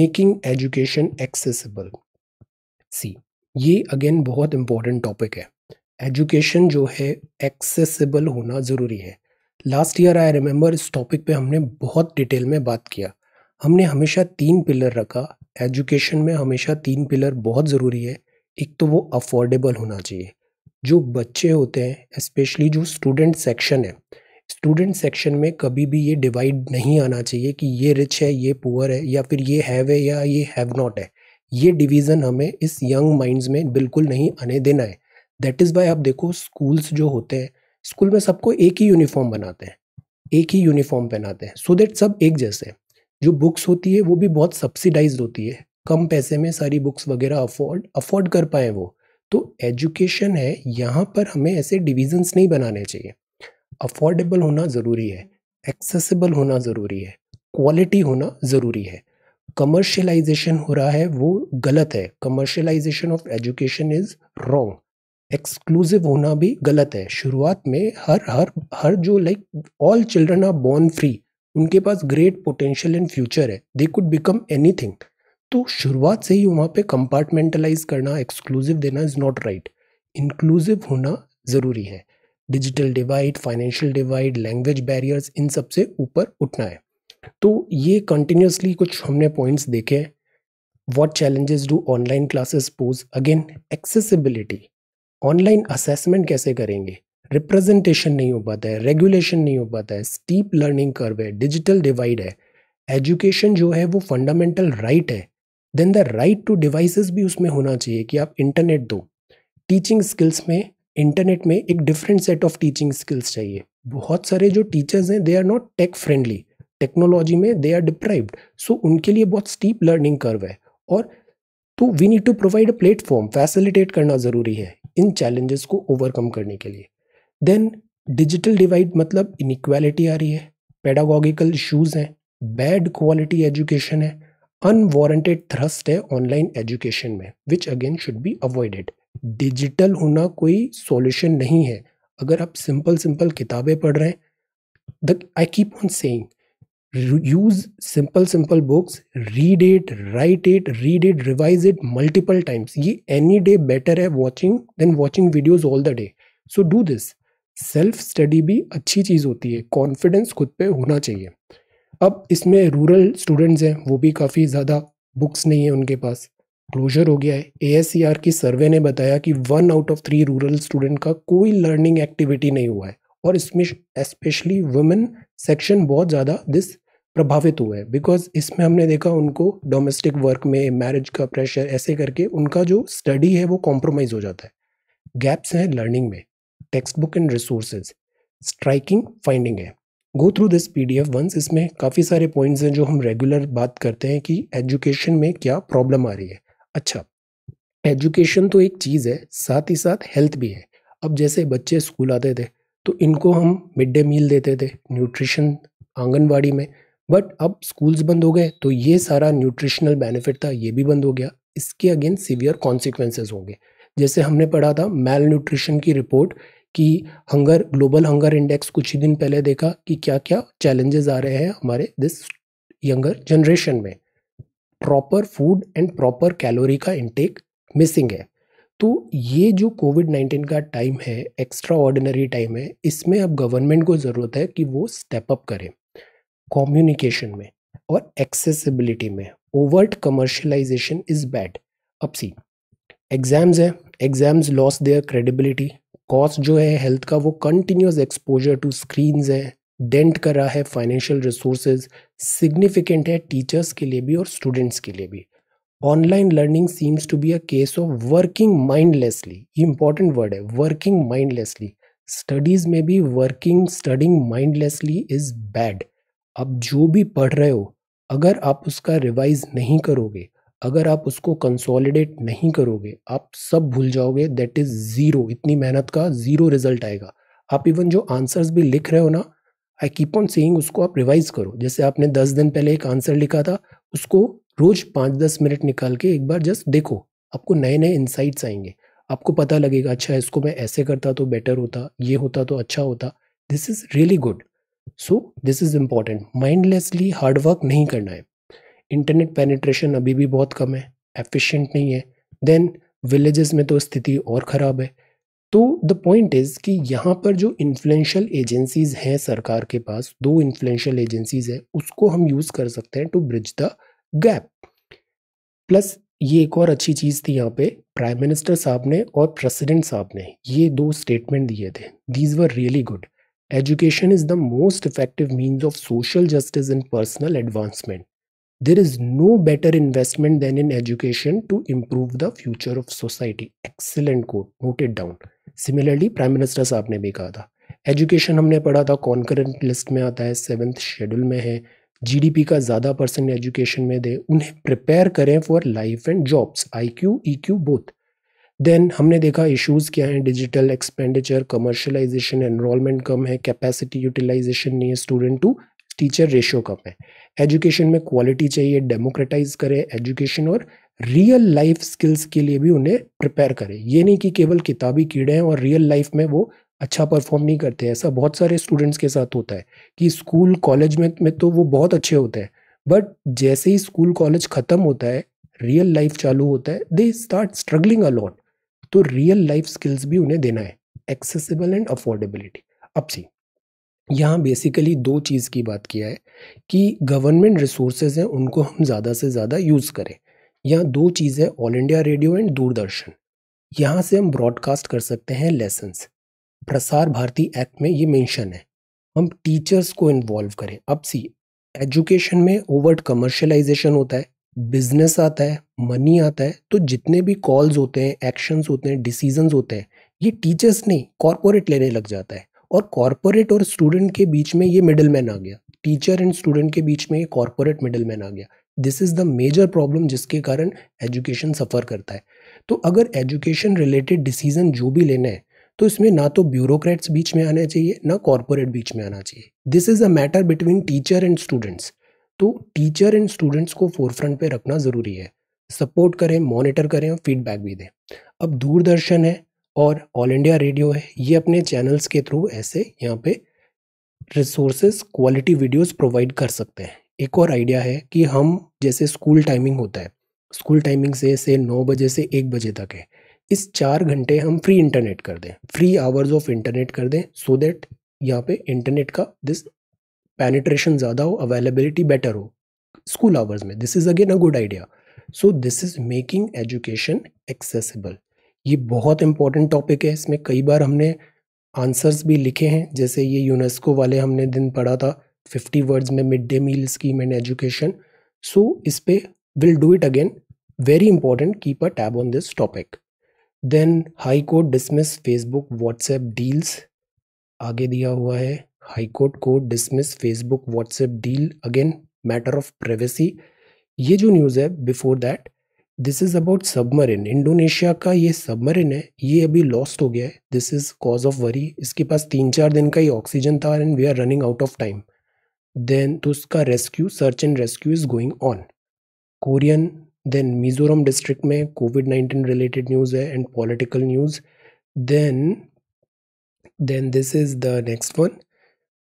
मेकिंग एजुकेशन एक्सेसिबल सी ये अगेन बहुत इम्पोर्टेंट टॉपिक है एजुकेशन जो है एक्सेसिबल होना ज़रूरी है लास्ट ईयर आई रिमेंबर इस टॉपिक पे हमने बहुत डिटेल में बात किया हमने हमेशा तीन पिलर रखा एजुकेशन में हमेशा तीन पिलर बहुत ज़रूरी है एक तो वो अफोर्डेबल होना चाहिए जो बच्चे होते हैं स्पेशली जो स्टूडेंट सेक्शन है स्टूडेंट सेक्शन में कभी भी ये डिवाइड नहीं आना चाहिए कि ये रिच है ये पुअर है या फिर ये हैव है या ये हैव नॉट है ये डिवीज़न हमें इस यंग माइंड्स में बिल्कुल नहीं आने देना है दैट इज़ बाय आप देखो स्कूल्स जो होते हैं स्कूल में सबको एक ही यूनिफॉर्म बनाते हैं एक ही यूनिफॉर्म पहनाते हैं सो so देट सब एक जैसे जो बुक्स होती है वो भी बहुत सब्सिडाइज होती है कम पैसे में सारी बुक्स वगैरह अफोर्ड अफोर्ड कर पाए वो तो एजुकेशन है यहाँ पर हमें ऐसे डिविजन्स नहीं बनाने चाहिए अफोर्डेबल होना ज़रूरी है एक्सेसिबल होना ज़रूरी है क्वालिटी होना ज़रूरी है कमर्शलाइजेशन हो रहा है वो गलत है commercialisation of education is wrong exclusive होना भी गलत है शुरुआत में हर हर हर जो like all children are born free उनके पास ग्रेट पोटेंशियल एंड फ्यूचर है दे कुड बिकम एनीथिंग तो शुरुआत से ही वहाँ पे कंपार्टमेंटलाइज करना एक्सक्लूसिव देना इज़ नॉट राइट इंक्लूसिव होना ज़रूरी है digital divide financial divide language barriers इन सब से ऊपर उठना है तो ये कंटिन्यूसली कुछ हमने पॉइंट्स देखे what challenges do online classes pose again accessibility online assessment कैसे करेंगे रिप्रेजेंटेशन नहीं हो पाता है रेगुलेशन नहीं हो पाता है स्टीप लर्निंग कर्व है डिजिटल डिवाइड है एजुकेशन जो है वो फंडामेंटल राइट right है then the right to devices भी उसमें होना चाहिए कि आप इंटरनेट दो टीचिंग स्किल्स में इंटरनेट में एक different set of teaching skills चाहिए बहुत सारे जो टीचर्स हैं they are not tech friendly technology में दे आर डिप्राइव्ड सो उनके लिए बहुत स्टीप लर्निंग कर्व है और तो we need to provide a platform facilitate करना ज़रूरी है इन चैलेंजेस को ओवरकम करने के लिए देन डिजिटल डिवाइड मतलब इनिक्वालिटी आ रही है पेडागॉगिकल इशूज़ हैं बैड क्वालिटी एजुकेशन है अनवॉरटेड थ्रस्ट है ऑनलाइन एजुकेशन में which again should be avoided digital होना कोई सॉल्यूशन नहीं है अगर आप सिंपल सिंपल किताबें पढ़ रहे हैं the I keep on saying use simple simple books read it write it read it revise it multiple times ये एनी डे बेटर है watching than watching videos all the day so do this self study भी अच्छी चीज़ होती है confidence खुद पे होना चाहिए अब इसमें रूरल स्टूडेंट्स हैं वो भी काफ़ी ज़्यादा बुक्स नहीं है उनके पास क्लोजर हो गया है आर e की सर्वे ने बताया कि one out of three rural student का कोई लर्निंग एक्टिविटी नहीं हुआ है और इसमें स्पेशली वुमेन सेक्शन बहुत ज़्यादा दिस प्रभावित हुए हैं बिकॉज इसमें हमने देखा उनको डोमेस्टिक वर्क में मैरिज का प्रेशर ऐसे करके उनका जो स्टडी है वो कॉम्प्रोमाइज हो जाता है गैप्स हैं लर्निंग में textbook and resources striking finding है go through this P D F once इसमें काफ़ी सारे पॉइंट्स हैं जो हम रेगुलर बात करते हैं कि एजुकेशन में क्या प्रॉब्लम आ रही है अच्छा एजुकेशन तो एक चीज़ है साथ ही साथ हेल्थ भी है अब जैसे बच्चे स्कूल आते थे तो इनको हम मिड डे मील देते थे न्यूट्रिशन आंगनबाड़ी में बट अब स्कूल्स बंद हो गए तो ये सारा न्यूट्रिशनल बेनिफिट था ये भी बंद हो गया इसके अगेन सीवियर कॉन्सिक्वेंसेज होंगे जैसे हमने पढ़ा था मेल न्यूट्रिशन की रिपोर्ट कि हंगर ग्लोबल हंगर इंडेक्स कुछ ही दिन पहले देखा कि क्या क्या चैलेंजेस आ रहे हैं हमारे दिस यंगर जनरेशन में proper food and proper calorie का इंटेक मिसिंग है तो ये जो कोविड नाइन्टीन का टाइम है एक्स्ट्रा ऑर्डिनरी टाइम है इसमें अब गवर्नमेंट को ज़रूरत है कि वो स्टेप अप करें कम्युनिकेशन में और एक्सेसिबिलिटी में ओवर्ट कमर्शलाइजेशन इज बैड अब सी एग्जाम्स हैं exams lose their credibility cost जो है हेल्थ का वो कंटिन्यूस एक्सपोजर टू स्क्रीन है डेंट कर रहा है फाइनेंशियल रिसोर्सेज सिग्निफिकेंट है टीचर्स के लिए भी और स्टूडेंट्स के लिए भी online learning seems to be a case of working mindlessly ये इंपॉर्टेंट वर्ड है वर्किंग माइंडलेसली स्टडीज में भी working studying mindlessly is bad आप जो भी पढ़ रहे हो अगर आप उसका रिवाइज नहीं करोगे अगर आप उसको कंसोलिडेट नहीं करोगे आप सब भूल जाओगे दैट इज़ ज़ीरो इतनी मेहनत का ज़ीरो रिजल्ट आएगा आप इवन जो आंसर्स भी लिख रहे हो ना आई कीप ऑन सेइंग उसको आप रिवाइज करो जैसे आपने दस दिन पहले एक आंसर लिखा था उसको रोज़ पाँच दस मिनट निकाल के एक बार जस्ट देखो आपको नए नए इंसाइट्स आएंगे आपको पता लगेगा अच्छा इसको मैं ऐसे करता तो बेटर होता ये होता तो अच्छा होता this is really good so this is important mindlessly hard work नहीं करना है इंटरनेट पेनिट्रेशन अभी भी बहुत कम है एफिशिएंट नहीं है देन विलेजेस में तो स्थिति और ख़राब है तो द पॉइंट इज़ कि यहाँ पर जो इन्फ्लुएंशियल एजेंसीज़ हैं सरकार के पास दो इन्फ्लुएंशियल एजेंसीज़ हैं उसको हम यूज़ कर सकते हैं to bridge the gap plus ये एक और अच्छी चीज़ थी यहाँ पे प्राइम मिनिस्टर साहब ने और प्रेसिडेंट साहब ने ये दो स्टेटमेंट दिए थे these were really good Education is the most effective means of social justice and personal advancement. There is no better investment than in education to improve the future of society. Excellent quote, note it down. Similarly prime minister साहब ने भी कहा था education हमने पढ़ा था concurrent list में आता है सेवन्थ शेड्यूल में है जीडीपी का ज़्यादा परसेंट एजुकेशन में दे उन्हें प्रिपेयर करें for life and jobs IQ EQ both then हमने देखा इश्यूज़ क्या हैं डिजिटल एक्सपेंडिचर कमर्शलाइजेशन एनरोलमेंट कम है कैपेसिटी यूटिलाइजेशन नहीं है स्टूडेंट टू टीचर रेशियो कम है एजुकेशन में क्वालिटी चाहिए डेमोक्रेटाइज करें एजुकेशन और रियल लाइफ स्किल्स के लिए भी उन्हें प्रिपेयर करें ये नहीं कि केवल किताबी कीड़े हैं और रियल लाइफ में वो अच्छा परफॉर्म नहीं करते ऐसा बहुत सारे स्टूडेंट्स के साथ होता है कि स्कूल कॉलेज में, में तो वो बहुत अच्छे होते हैं बट जैसे ही स्कूल कॉलेज ख़त्म होता है रियल लाइफ चालू होता है दे स्टार्ट स्ट्रगलिंग अलॉट तो रियल लाइफ स्किल्स भी उन्हें देना है एक्सेसिबल एंड अफोर्डेबिलिटी अब सी यहाँ बेसिकली दो चीज़ की बात किया है कि गवर्नमेंट रिसोर्सेज हैं उनको हम ज़्यादा से ज़्यादा यूज़ करें यहाँ दो चीज़ें all India radio and Doordarshan यहाँ से हम ब्रॉडकास्ट कर सकते हैं लेसन्स प्रसार भारती एक्ट में ये मेंशन है हम टीचर्स को इन्वॉल्व करें अब सी एजुकेशन में ओवर्ट कमर्शलाइजेशन होता है बिजनेस आता है मनी आता है तो जितने भी कॉल्स होते हैं एक्शंस होते हैं डिसीजंस होते हैं ये टीचर्स नहीं कॉरपोरेट लेने लग जाता है और कॉरपोरेट और स्टूडेंट के बीच में ये मिडल मैन आ गया टीचर एंड स्टूडेंट के बीच में ये कॉरपोरेट मिडल मैन आ गया this is the major problem जिसके कारण एजुकेशन सफ़र करता है तो अगर एजुकेशन रिलेटेड डिसीजन जो भी लेना है तो इसमें ना तो ब्यूरोक्रेट्स बीच में आना चाहिए ना कॉरपोरेट बीच में आना चाहिए this is a matter between teacher and students तो टीचर एंड स्टूडेंट्स को फोरफ्रंट पे रखना ज़रूरी है सपोर्ट करें मॉनिटर करें और फीडबैक भी दें अब दूरदर्शन है और ऑल इंडिया रेडियो है ये अपने चैनल्स के थ्रू ऐसे यहाँ पे रिसोर्स क्वालिटी वीडियोस प्रोवाइड कर सकते हैं एक और आइडिया है कि हम जैसे स्कूल टाइमिंग होता है स्कूल टाइमिंग से से नौ बजे से एक बजे तक है इस चार घंटे हम फ्री इंटरनेट कर दें फ्री आवर्स ऑफ इंटरनेट कर दें सो देट दैट यहाँ पे इंटरनेट का दिस पेनिट्रेशन ज़्यादा हो अवेलेबिलिटी बेटर हो स्कूल आवर्स में this is again a good idea so this is making education accessible ये बहुत इंपॉर्टेंट टॉपिक है इसमें कई बार हमने आंसर्स भी लिखे हैं जैसे ये यूनेस्को वाले हमने दिन पढ़ा था फिफ्टी वर्ड्स में mid day meal scheme and education so इस पर will do it again very important keep a tab on this topic then high court dismiss Facebook WhatsApp deals आगे दिया हुआ है हाईकोर्ट को dismiss Facebook WhatsApp deal again matter of privacy ये जो news है before that this is about submarine Indonesia का ये सबमरीन है ये अभी लॉस्ट हो गया है this is cause of worry इसके पास तीन चार दिन का ही ऑक्सीजन था and we are running out of time then तो उसका rescue search and rescue is going on Korean then Mizoram district में कोविड नाइन्टीन रिलेटेड न्यूज़ है and political news then then this is the next one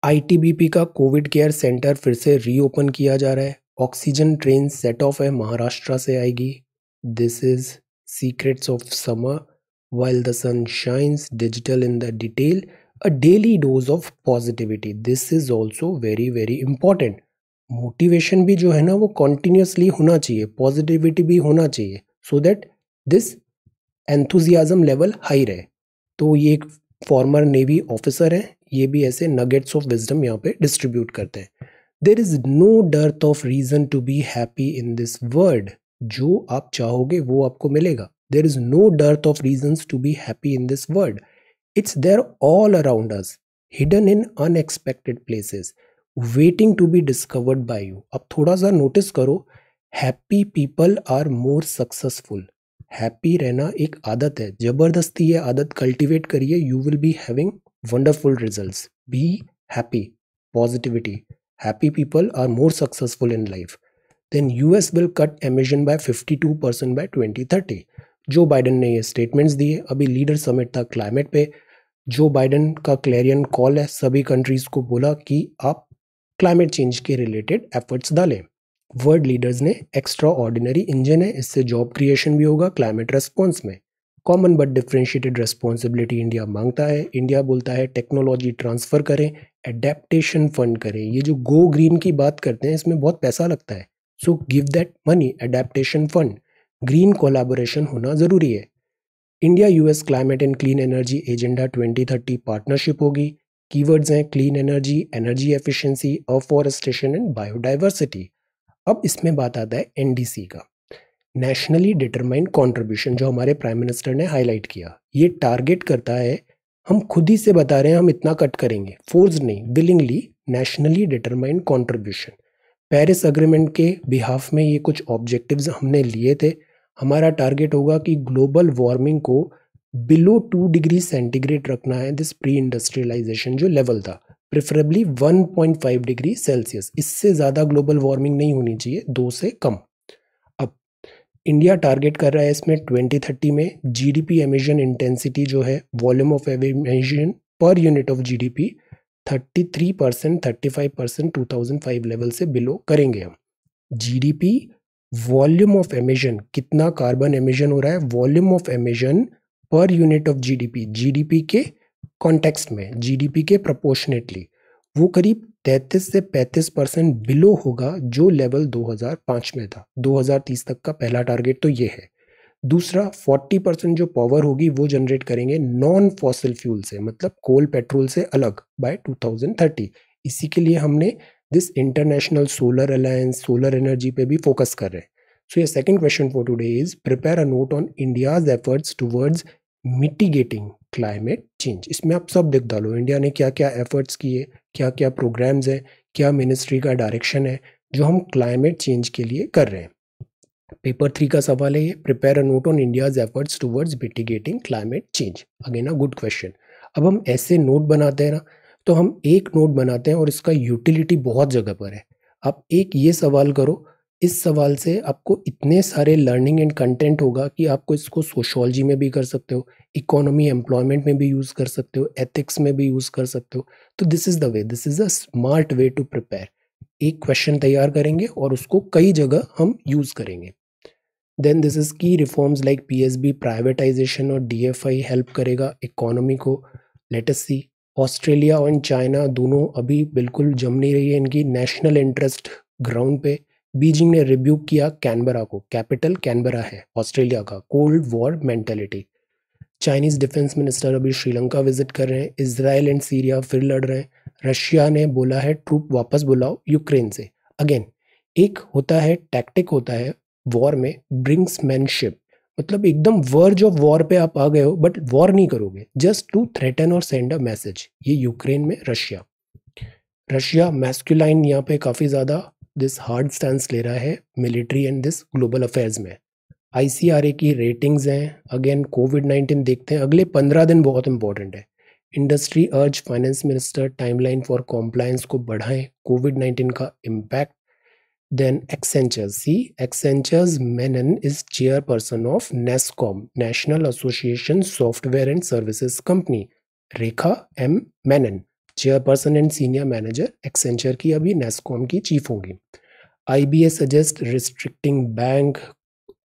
ITBP का COVID care centre फिर से reopen किया जा रहा है ऑक्सीजन ट्रेन सेट ऑफ है महाराष्ट्र से आएगी this is secrets of summer while the sun shines digital in the detail a daily dose of positivity this is also very very important motivation भी जो है ना वो कॉन्टिन्यूसली होना चाहिए पॉजिटिविटी भी होना चाहिए so that this enthusiasm level high रहे तो ये एक फॉर्मर नेवी ऑफिसर हैं ये भी ऐसे नगेट्स ऑफ विजडम यहाँ पे डिस्ट्रीब्यूट करते हैं there is no dearth of reason to be happy in this world जो आप चाहोगे वो आपको मिलेगा there is no dearth of reason to be happy in this world it's there all around us hidden in unexpected places waiting to be discovered by you अब थोड़ा सा notice करो happy people are more successful happy रहना एक आदत है ज़बरदस्ती ये आदत कल्टिवेट करिए you will be having wonderful results. Be happy, positivity. Happy people are more successful in life. Then US will cut emission by 52% by 2030. joe biden ne ye statements diye abhi leader summit था climate pe जो Biden का clarion call है सभी countries को बोला कि आप climate change के रिलेटेड एफर्ट्स डालें वर्ल्ड लीडर्स ने एक्स्ट्रा ऑर्डिनरी इंजन है इससे जॉब क्रिएशन भी होगा क्लाइमेट रेस्पॉन्स में common but differentiated responsibility India मांगता है इंडिया बोलता है टेक्नोलॉजी ट्रांसफ़र करें एडेप्टेशन फंड करें ये जो गो ग्रीन की बात करते हैं इसमें बहुत पैसा लगता है so give that money adaptation fund green collaboration होना ज़रूरी है India US climate and clean energy agenda 2030 partnership होगी कीवर्ड्स हैं clean energy energy efficiency afforestation and biodiversity अब इसमें बात आता है एनडीसी का नेशनली डिटरमाइंड कॉन्ट्रीब्यूशन जो हमारे प्राइम मिनिस्टर ने हाईलाइट किया ये टारगेट करता है हम खुद ही से बता रहे हैं हम इतना कट करेंगे फोर्स नहीं willingly nationally determined contribution Paris agreement के बिहाफ में ये कुछ ऑब्जेक्टिव हमने लिए थे हमारा टारगेट होगा कि ग्लोबल वार्मिंग को बिलो टू डिग्री सेंटीग्रेड रखना है दिस प्री इंडस्ट्रियलाइजेशन जो लेवल था प्रिफरेबली 1.5 डिग्री सेल्सियस इससे ज़्यादा ग्लोबल वार्मिंग नहीं होनी चाहिए दो से कम इंडिया टारगेट कर रहा है इसमें 2030 में जीडीपी एमिशन इंटेंसिटी जो है volume of emission per unit of GDP 33 percent thirty five percent two thousand five level से बिलो करेंगे हम जीडीपी वॉल्यूम ऑफ एमिशन कितना कार्बन एमिशन हो रहा है volume of emission per unit of GDP GDP के कॉन्टेक्स्ट में GDP के प्रपोर्शनेटली वो करीब 33 से 35 परसेंट बिलो होगा जो लेवल 2005 में था 2030 तक का पहला टारगेट तो ये है दूसरा 40 परसेंट जो पावर होगी वो जनरेट करेंगे नॉन फॉसिल फ्यूल से मतलब कोल पेट्रोल से अलग बाय 2030 इसी के लिए हमने this international solar alliance solar energy पे भी फोकस कर रहे हैं सो ये second question for today is prepare a note on India's efforts towards mitigating climate change इसमें आप सब देख डालो इंडिया ने क्या क्या एफर्ट्स किए क्या क्या प्रोग्राम्स हैं क्या मिनिस्ट्री का डायरेक्शन है जो हम क्लाइमेट चेंज के लिए कर रहे हैं पेपर थ्री का सवाल है ये prepare a note on India's efforts towards mitigating climate change again a good question अब हम ऐसे नोट बनाते हैं ना तो हम एक नोट बनाते हैं और इसका यूटिलिटी बहुत जगह पर है आप एक ये सवाल करो इस सवाल से आपको इतने सारे लर्निंग एंड कंटेंट होगा कि आपको इसको सोशोलॉजी में भी कर सकते हो इकोनॉमी एम्प्लॉयमेंट में भी यूज़ कर सकते हो एथिक्स में भी यूज़ कर सकते हो तो this is the way this is a smart way to prepare एक क्वेश्चन तैयार करेंगे और उसको कई जगह हम यूज़ करेंगे then this is key reforms like P S B privatisation और डी एफ आई हेल्प करेगा इकोनॉमी को let's see Australia and China दोनों अभी बिल्कुल जम नहीं रही है इनकी नेशनल इंटरेस्ट ग्राउंड पे बीजिंग ने रिब्यू किया कैनबरा को कैपिटल कैनबरा है ऑस्ट्रेलिया का cold war mentality Chinese defence minister अभी श्रीलंका विजिट कर रहे हैं इसराइल एंड सीरिया फिर लड़ रहे हैं रशिया ने बोला है ट्रूप वापस बुलाओ यूक्रेन से अगेन एक होता है टैक्टिक होता है वॉर में ब्रिंग्स मैनशिप मतलब एकदम वर्ज ऑफ वॉर पे आप आ गए हो बट वॉर नहीं करोगे जस्ट टू थ्रेटन और सेंड अ मैसेज ये यूक्रेन में रशिया रशिया मैस्कुलाइन यहाँ पे काफ़ी ज़्यादा दिस हार्ड स्टैंड ले रहा है military and this global affairs में आई की रेटिंग्स हैं अगेन कोविड नाइन्टीन देखते हैं अगले पंद्रह दिन बहुत इंपॉर्टेंट है industry urge finance minister timeline for compliance को बढ़ाएं कोविड नाइन्टीन का impact then Accenture see Accenture's Menon is chairperson of NASSCOM national association software and services company Rekha M Menon chairperson and senior manager Accenture की अभी NASSCOM की chief होंगी IBA suggests restricting Bank,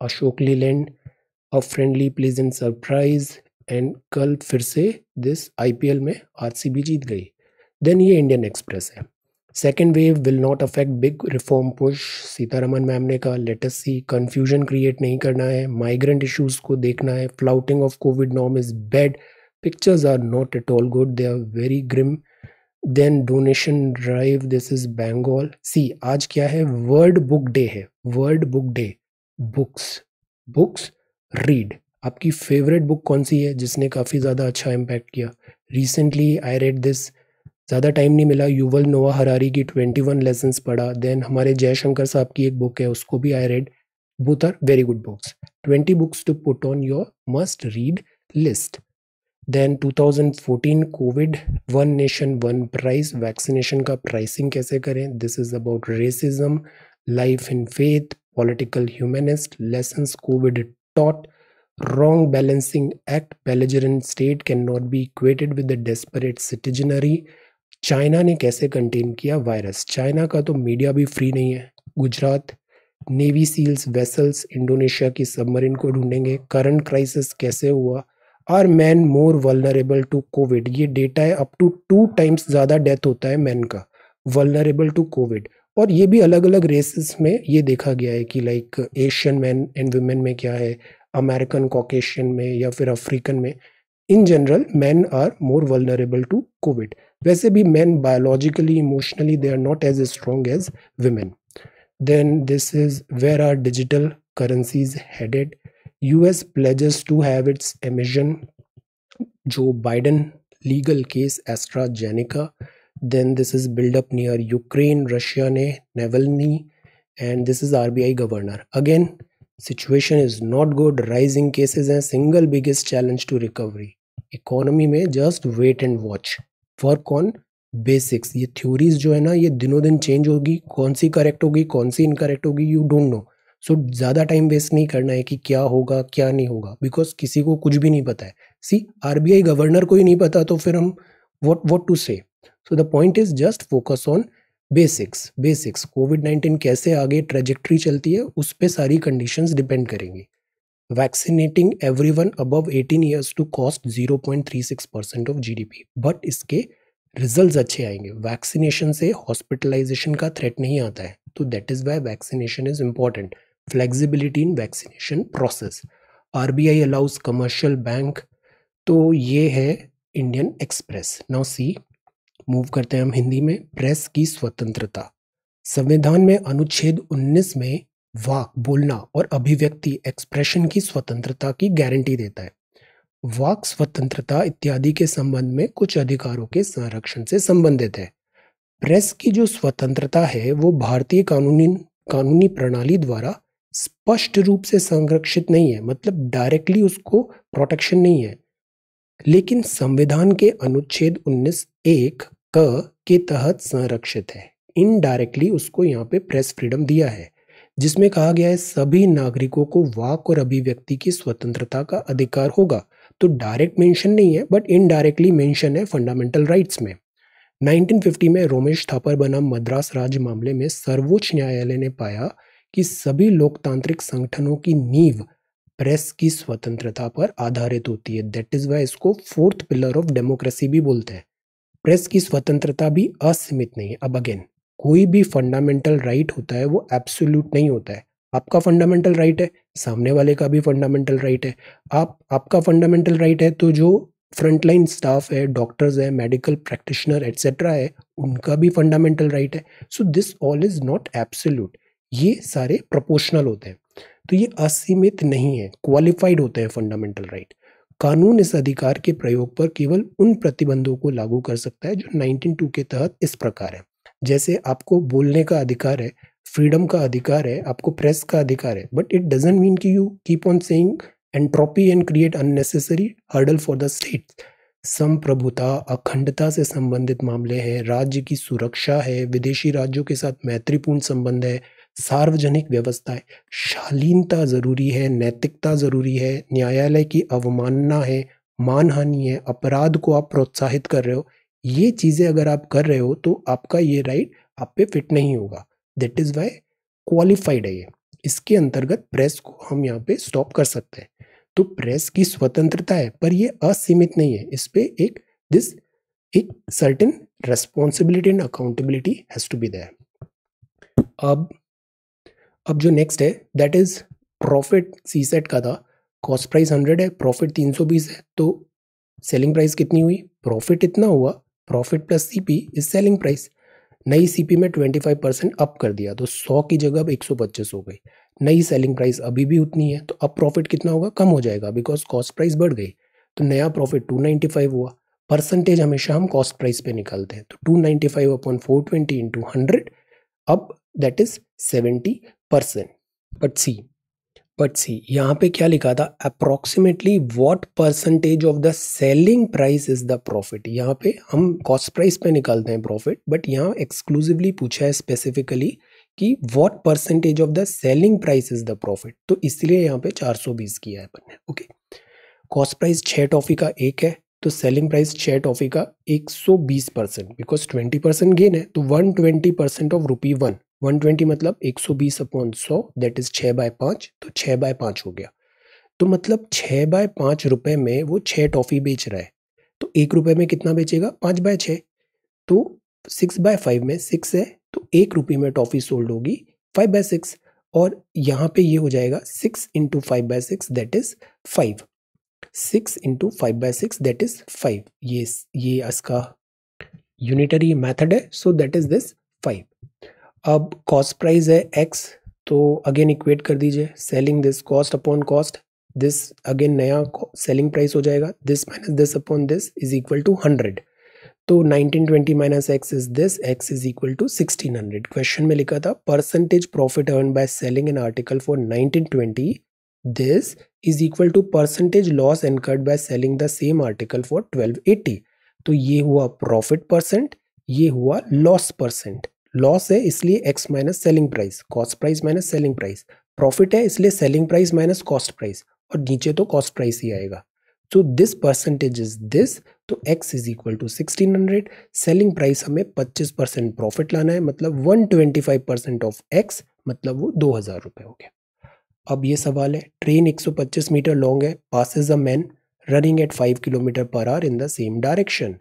Ashok Leland, A Friendly Pleasant surprise and कल फिर से this IPL में RCB जीत गई देन ये इंडियन एक्सप्रेस है second wave will not affect big reform push Sitharaman ma'am ने कहा लेटेस्ट सी कन्फ्यूजन क्रिएट नहीं करना है माइग्रेंट इशूज़ को देखना है flouting of COVID norm is bad pictures are not at all good they are very grim then donation drive this is Bengal see आज क्या है वर्ल्ड बुक डे है world book day books books read आपकी favourite book कौन सी है जिसने काफ़ी ज़्यादा अच्छा इम्पैक्ट किया रिसेंटली आई रेड दिस ज़्यादा टाइम नहीं मिला युवल नोवा हरारी की ट्वेंटी वन लेसन्स पढ़ा देन हमारे जयशंकर साहब की एक बुक है उसको भी I read both are very good books twenty books to put on your must read list then 2014 COVID one nation one price vaccination का प्राइसिंग कैसे करें this is about racism life in faith political humanist lesson COVID taught wrong balancing act state can not be equated with the desperate citizenry China ने कैसे contain किया virus China का तो media भी free नहीं है Gujarat navy seals vessels Indonesia की submarine को ढूंढेंगे करंट क्राइसिस कैसे हुआ are man more vulnerable to COVID ये डेटा है अप टू टू टाइम्स ज़्यादा डेथ होता है मैन का वलनरेबल टू कोविड और ये भी अलग अलग रेसेस में ये देखा गया है कि like Asian man and women में क्या है अमेरिकन कॉकेशियन में या फिर अफ्रीकन में in general man are more vulnerable to COVID वैसे भी man biologically emotionally they are not as strong as women then this is where are digital currencies headed US pledges to have its emission Joe Biden legal case AstraZeneca then this is buildup near Ukraine Russia ने Navalny and this is RBI governor again situation is not good rising cases हैं single biggest challenge to recovery economy में just wait and watch for con basics ये theories जो है ना ये दिनों दिन चेंज होगी कौन सी करेक्ट होगी कौन सी इनकरेक्ट होगी you don't know so so, ज़्यादा टाइम वेस्ट नहीं करना है कि क्या होगा क्या नहीं होगा बिकॉज किसी को कुछ भी नहीं पता है सी आर गवर्नर को ही नहीं पता तो फिर हम what what to say so the point is just focus on basics basics covid nineteen कैसे आगे ट्रेजेक्ट्री चलती है उस पर सारी कंडीशन डिपेंड करेंगी vaccinating every one above eighteen years to cost zero point three six percent of G D P but इसके result अच्छे आएंगे वैक्सीनेशन से हॉस्पिटलाइजेशन का थ्रेट नहीं आता है तो that is why vaccination is important vaccination process R B I allows commercial bank तो ये है Indian Express now see move करते हैं हम हिंदी में प्रेस की स्वतंत्रता संविधान में अनुच्छेद 19 में वाक बोलना और अभिव्यक्ति एक्सप्रेशन की स्वतंत्रता की गारंटी देता है वाक स्वतंत्रता इत्यादि के संबंध में कुछ अधिकारों के संरक्षण से संबंधित है प्रेस की जो स्वतंत्रता है वो भारतीय कानूनी कानूनी प्रणाली द्वारा स्पष्ट रूप से संरक्षित नहीं है मतलब डायरेक्टली उसको प्रोटेक्शन नहीं है लेकिन संविधान के अनुच्छेद उन्नीस एक क के तहत संरक्षित है इनडायरेक्टली उसको यहाँ पे प्रेस फ्रीडम दिया है जिसमें कहा गया है सभी नागरिकों को वाक और अभिव्यक्ति की स्वतंत्रता का अधिकार होगा तो डायरेक्ट मेंशन नहीं है बट इनडायरेक्टली मेंशन है फंडामेंटल राइट्स में 1950 में रोमेश थापर बनाम मद्रास राज्य मामले में सर्वोच्च न्यायालय ने पाया कि सभी लोकतांत्रिक संगठनों की नींव प्रेस की स्वतंत्रता पर आधारित होती है दैट इज वाई इसको फोर्थ पिलर ऑफ डेमोक्रेसी भी बोलते हैं प्रेस की स्वतंत्रता भी असीमित नहीं है अब अगेन कोई भी फंडामेंटल राइट होता है वो एब्सोल्यूट नहीं होता है आपका फंडामेंटल राइट है सामने वाले का भी फंडामेंटल राइट है आप आपका फंडामेंटल राइट है तो जो फ्रंटलाइन स्टाफ है डॉक्टर्स है मेडिकल प्रैक्टिशनर एट्सेट्रा है उनका भी फंडामेंटल राइट है so this all is not absolute ये सारे प्रपोशनल होते हैं तो ये असीमित नहीं है क्वालिफाइड होते हैं फंडामेंटल राइट कानून इस अधिकार के प्रयोग पर केवल उन प्रतिबंधों को लागू कर सकता है जो 192 के तहत इस प्रकार है जैसे आपको बोलने का अधिकार है फ्रीडम का अधिकार है आपको प्रेस का अधिकार है बट इट डजेंट मीन की you keep on saying entropy and create unnecessary hurdle for the state संप्रभुता अखंडता से संबंधित मामले हैं राज्य की सुरक्षा है विदेशी राज्यों के साथ मैत्रीपूर्ण संबंध है सार्वजनिक है शालीनता ज़रूरी है नैतिकता ज़रूरी है न्यायालय की अवमानना है मानहानि है अपराध को आप प्रोत्साहित कर रहे हो ये चीज़ें अगर आप कर रहे हो तो आपका ये राइट आप पे फिट नहीं होगा दैट इज़ वाई क्वालिफाइड है ये इसके अंतर्गत प्रेस को हम यहाँ पे स्टॉप कर सकते हैं तो प्रेस की स्वतंत्रता है पर ये असीमित नहीं है इस पर एक दिस एक certain responsibility and accountability has to be there अब अब जो नेक्स्ट है दैट इज़ प्रॉफिट सी सेट का था कॉस्ट प्राइस हंड्रेड है प्रॉफिट तीन सौ बीस है तो सेलिंग प्राइस कितनी हुई प्रॉफिट इतना हुआ profit plus C P is selling price नई सी पी में ट्वेंटी फाइव परसेंट अप कर दिया तो सौ की जगह अब एक सौ पच्चीस हो गई नई सेलिंग प्राइस अभी भी उतनी है तो अब प्रॉफिट कितना होगा कम हो जाएगा बिकॉज कॉस्ट प्राइस बढ़ गई तो नया प्रॉफिट टू नाइन्टी फाइव हुआ परसेंटेज हमेशा हम कॉस्ट प्राइस पे निकालते हैं तो two ninety five upon four twenty into hundred अब that is seventy person but C but C यहाँ पे क्या लिखा था approximately what percentage of the selling price is the profit यहाँ पे हम कॉस्ट प्राइस पे निकालते हैं प्रॉफिट बट यहाँ एक्सक्लूसिवली पूछा है स्पेसिफिकली कि what percentage of the selling price is the profit तो इसलिए यहाँ पे 420 किया है अपन ने ओके कॉस्ट प्राइस छः टॉफी का एक है तो सेलिंग प्राइस छः टॉफी का 120 परसेंट बिकॉज 20 परसेंट गेन है तो 120 परसेंट ऑफ रुपी वन 120 मतलब 120 सौ बीस अपॉन सौ दैट इज़ छः बाय पाँच तो छः बाय पाँच हो गया तो मतलब छः बाय पाँच रुपये में वो छः टॉफ़ी बेच रहा है तो एक रुपये में कितना बेचेगा पाँच बाय छः तो सिक्स बाय फाइव में सिक्स है तो एक रुपये में टॉफ़ी सोल्ड होगी फाइव बाय सिक्स और यहाँ पे ये हो जाएगा six into five by six that is five six into five by six that is five ये ये इसका यूनिटरी मैथड है so that is this five अब कॉस्ट प्राइस है एक्स तो अगेन इक्वेट कर दीजिए selling this cost upon cost this again नया सेलिंग प्राइस हो जाएगा this minus this upon this is equal to hundred तो 1920 minus X is this X is equal to 1600 question में लिखा था percentage profit earn by selling an article for 1920 this is equal to percentage loss incurred by selling the same article for 1280 तो ये हुआ profit percent ये हुआ loss percent loss है इसलिए X minus selling price cost price minus selling price profit है इसलिए selling price minus cost price और नीचे तो कॉस्ट प्राइस ही आएगा तो दिस परसेंटेज इज दिस तो x is equal to sixteen hundred selling price हमें पच्चीस परसेंट प्रॉफिट लाना है मतलब one twenty five percent of x मतलब वो दो हज़ार रुपये हो गया अब ये सवाल है ट्रेन एक सौ पच्चीस मीटर लॉन्ग है passes a man running at five kilometre per hour in the same direction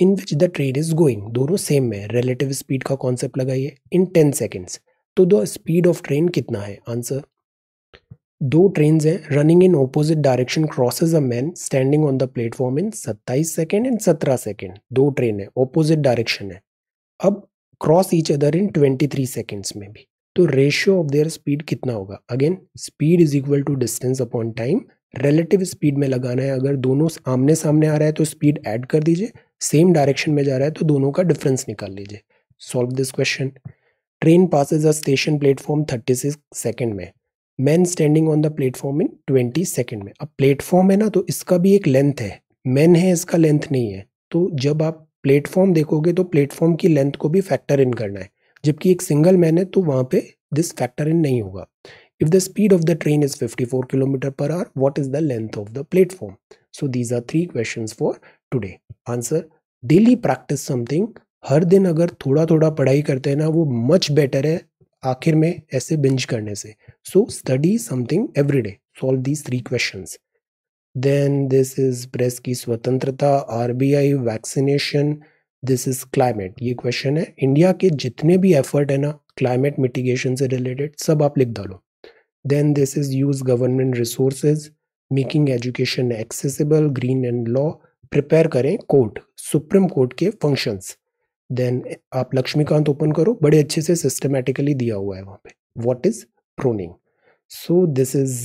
in which the train is going दोनों सेम है रिलेटिव स्पीड का कॉन्सेप्ट लगाइए इन टेन सेकेंड्स तो द स्पीड ऑफ ट्रेन कितना है answer दो train हैं running in opposite direction crosses a man standing on the platform in सत्ताईस सेकेंड एंड सत्रह सेकेंड दो ट्रेन है ऑपोजिट डायरेक्शन है अब cross each other in twenty three seconds में भी तो रेशियो ऑफ देयर स्पीड कितना होगा again speed is equal to distance upon time relative speed में लगाना है अगर दोनों आमने सामने आ रहा है तो स्पीड ऐड कर दीजिए सेम डायरेक्शन में जा रहा है तो दोनों का डिफरेंस निकाल लीजिए solve this question train passes a station platform thirty six second में man standing on the platform in twenty second में अब प्लेटफॉर्म है ना तो इसका भी एक लेंथ है मैन है इसका लेंथ नहीं है तो जब आप प्लेटफॉर्म देखोगे तो प्लेटफॉर्म की लेंथ को भी फैक्टर इन करना है जबकि एक सिंगल मैन है तो वहाँ पे दिस फैक्टर इन नहीं होगा if the speed of the train is fifty four kilometre per hour what is the length of the platform so these are three question for today answer daily practice something हर दिन अगर थोड़ा थोड़ा पढ़ाई करते हैं ना वो मच बेटर है आखिर में ऐसे बिंज करने से so study something every day solve these three question then this is press की स्वतंत्रता RBI vaccination this is climate ये क्वेश्चन है इंडिया के जितने भी एफर्ट है ना क्लाइमेट मिटिगेशन से रिलेटेड सब आप लिख डालो then this is use government resources making education accessible green and law prepare करें कोर्ट सुप्रीम कोर्ट के फंक्शंस देन आप लक्ष्मीकांत ओपन करो बड़े अच्छे से सिस्टमेटिकली दिया हुआ है वहाँ पे what is proning so this is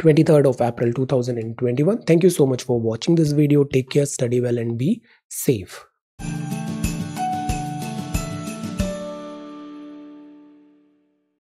twenty third of April two thousand and twenty one thank you so much for watching this video take care study well and be safe